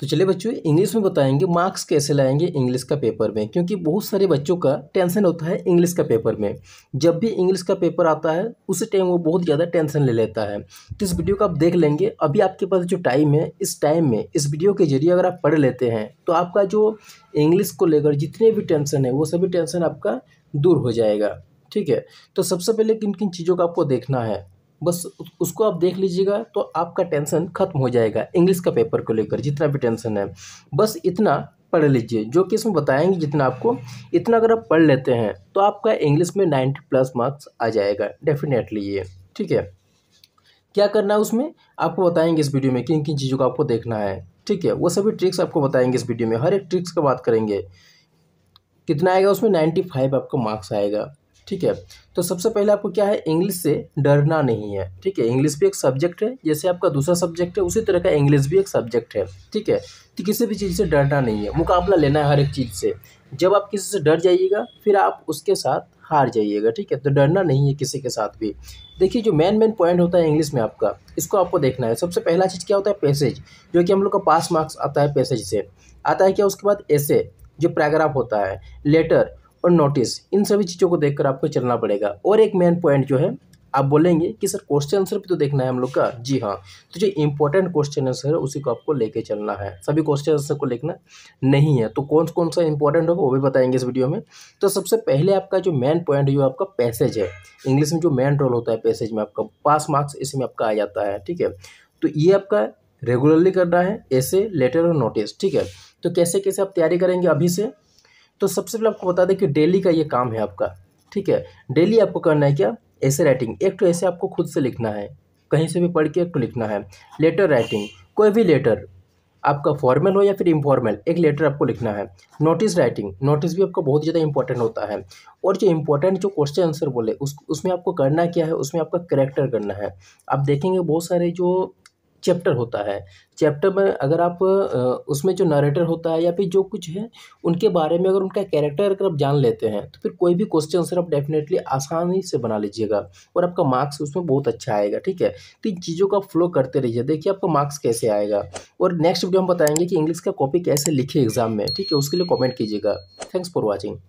तो चलिए बच्चों इंग्लिश में बताएंगे मार्क्स कैसे लाएंगे इंग्लिश का पेपर में क्योंकि बहुत सारे बच्चों का टेंशन होता है इंग्लिश का पेपर में जब भी इंग्लिश का पेपर आता है उस टाइम वो बहुत ज़्यादा टेंशन ले लेता है तो इस वीडियो को आप देख लेंगे अभी आपके पास जो टाइम है इस टाइम में इस वीडियो के जरिए अगर आप पढ़ लेते हैं तो आपका जो इंग्लिश को लेकर जितने भी टेंशन है वो सभी टेंशन आपका दूर हो जाएगा ठीक है तो सबसे पहले किन किन चीज़ों का आपको देखना है बस उसको आप देख लीजिएगा तो आपका टेंशन खत्म हो जाएगा इंग्लिश का पेपर को लेकर जितना भी टेंशन है बस इतना पढ़ लीजिए जो कि इसमें बताएंगे जितना आपको इतना अगर आप पढ़ लेते हैं तो आपका इंग्लिश में नाइन्टी प्लस मार्क्स आ जाएगा डेफिनेटली ये ठीक है क्या करना है उसमें आपको बताएंगे इस वीडियो में किन किन चीज़ों को आपको देखना है ठीक है वो सभी ट्रिक्स आपको बताएंगे इस वीडियो में हर एक ट्रिक्स का बात करेंगे कितना आएगा उसमें नाइन्टी फाइव आपका मार्क्स आएगा ठीक है तो सबसे पहले आपको क्या है इंग्लिश से डरना नहीं है ठीक है इंग्लिश भी एक सब्जेक्ट है जैसे आपका दूसरा सब्जेक्ट है उसी तरह का इंग्लिश भी एक सब्जेक्ट है ठीक है तो किसी भी चीज़ से डरना नहीं है मुकाबला लेना है हर एक चीज़ से जब आप किसी से डर जाइएगा फिर आप उसके साथ हार जाइएगा ठीक है तो डरना नहीं है किसी के साथ भी देखिए जो मेन मेन पॉइंट होता है इंग्लिश में आपका इसको आपको देखना है सबसे पहला चीज़ क्या होता है पैसेज जो कि हम लोग का पास मार्क्स आता है पैसेज से आता है क्या उसके बाद ऐसे जो पैराग्राफ होता है लेटर और नोटिस इन सभी चीज़ों को देखकर आपको चलना पड़ेगा और एक मेन पॉइंट जो है आप बोलेंगे कि सर क्वेश्चन आंसर भी तो देखना है हम लोग का जी हाँ तो जो इंपॉर्टेंट क्वेश्चन आंसर है उसी को आपको लेके चलना है सभी क्वेश्चन आंसर को लिखना नहीं है तो कौन कौन सा इंपॉर्टेंट होगा वो भी बताएंगे इस वीडियो में तो सबसे पहले आपका जो मेन पॉइंट जो आपका पैसेज है इंग्लिश में जो मेन रोल होता है पैसेज में आपका पास मार्क्स इसमें आपका आ जाता है ठीक है तो ये आपका रेगुलरली करना है ऐसे लेटर और नोटिस ठीक है तो कैसे कैसे आप तैयारी करेंगे अभी से तो सबसे पहले आपको बता दें कि डेली का ये काम है आपका ठीक है डेली आपको करना है क्या ऐसे राइटिंग एक तो ऐसे आपको खुद से लिखना है कहीं से भी पढ़ के एक तो लिखना है लेटर राइटिंग कोई भी लेटर आपका फॉर्मल हो या फिर इम्फॉर्मल एक लेटर आपको लिखना है नोटिस राइटिंग नोटिस भी आपका बहुत ज़्यादा इंपॉर्टेंट होता है और जो इंपॉर्टेंट जो क्वेश्चन आंसर बोले उस उसमें आपको करना क्या है उसमें आपका करेक्टर करना है आप देखेंगे बहुत सारे जो चैप्टर होता है चैप्टर में अगर आप उसमें जो नरेटर होता है या फिर जो कुछ है उनके बारे में अगर उनका कैरेक्टर अगर आप जान लेते हैं तो फिर कोई भी क्वेश्चन आंसर आप डेफिनेटली आसानी से बना लीजिएगा और आपका मार्क्स उसमें बहुत अच्छा आएगा ठीक है तो इन चीज़ों का फ्लो करते रहिए देखिए आपका मार्क्स कैसे आएगा और नेक्स्ट वीडियो हम बताएंगे कि इंग्लिश का कॉपी कैसे लिखे एग्जाम में ठीक है उसके लिए कॉमेंट कीजिएगा थैंक्स फॉर वॉचिंग